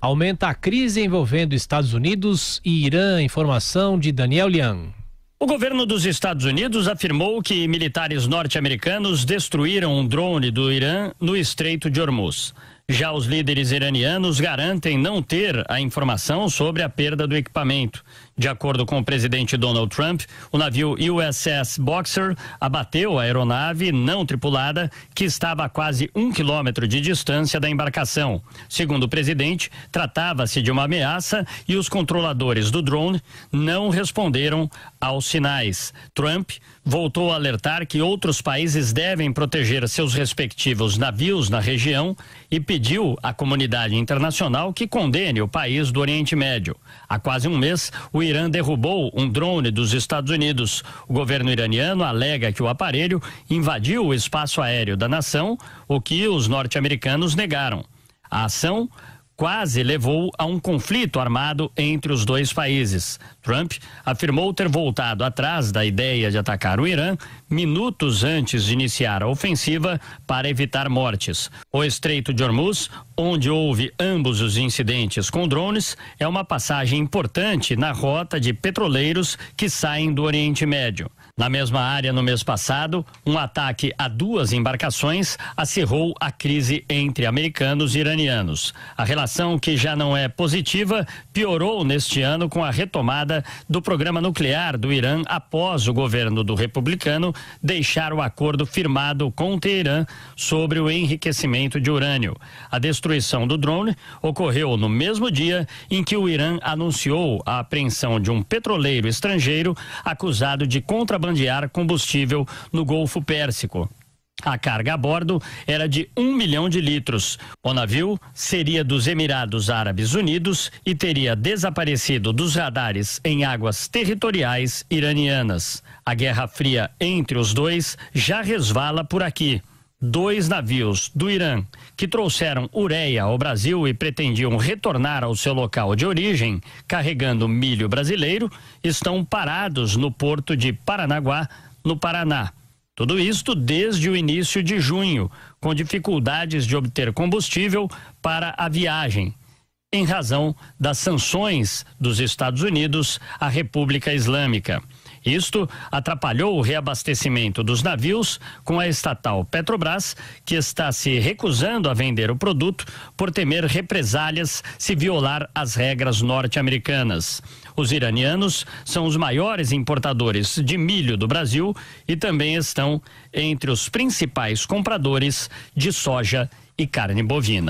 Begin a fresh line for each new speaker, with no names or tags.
aumenta a crise envolvendo Estados Unidos e Irã. Informação de Daniel Liang. O governo dos Estados Unidos afirmou que militares norte-americanos destruíram um drone do Irã no Estreito de Hormuz. Já os líderes iranianos garantem não ter a informação sobre a perda do equipamento de acordo com o presidente Donald Trump, o navio USS Boxer abateu a aeronave não tripulada que estava a quase um quilômetro de distância da embarcação. Segundo o presidente, tratava-se de uma ameaça e os controladores do drone não responderam aos sinais. Trump voltou a alertar que outros países devem proteger seus respectivos navios na região e pediu à comunidade internacional que condene o país do Oriente Médio. Há quase um mês, o Irã derrubou um drone dos Estados Unidos. O governo iraniano alega que o aparelho invadiu o espaço aéreo da nação, o que os norte-americanos negaram. A ação quase levou a um conflito armado entre os dois países. Trump afirmou ter voltado atrás da ideia de atacar o Irã minutos antes de iniciar a ofensiva para evitar mortes. O Estreito de Hormuz, onde houve ambos os incidentes com drones, é uma passagem importante na rota de petroleiros que saem do Oriente Médio. Na mesma área, no mês passado, um ataque a duas embarcações acirrou a crise entre americanos e iranianos. A relação Informação que já não é positiva piorou neste ano com a retomada do programa nuclear do Irã após o governo do republicano deixar o acordo firmado com o Teherã sobre o enriquecimento de urânio. A destruição do drone ocorreu no mesmo dia em que o Irã anunciou a apreensão de um petroleiro estrangeiro acusado de contrabandear combustível no Golfo Pérsico. A carga a bordo era de um milhão de litros. O navio seria dos Emirados Árabes Unidos e teria desaparecido dos radares em águas territoriais iranianas. A Guerra Fria entre os dois já resvala por aqui dois navios do Irã que trouxeram ureia ao Brasil e pretendiam retornar ao seu local de origem, carregando milho brasileiro, estão parados no porto de Paranaguá, no Paraná. Tudo isto desde o início de junho, com dificuldades de obter combustível para a viagem, em razão das sanções dos Estados Unidos à República Islâmica. Isto atrapalhou o reabastecimento dos navios com a estatal Petrobras, que está se recusando a vender o produto por temer represálias se violar as regras norte-americanas. Os iranianos são os maiores importadores de milho do Brasil e também estão entre os principais compradores de soja e carne bovina.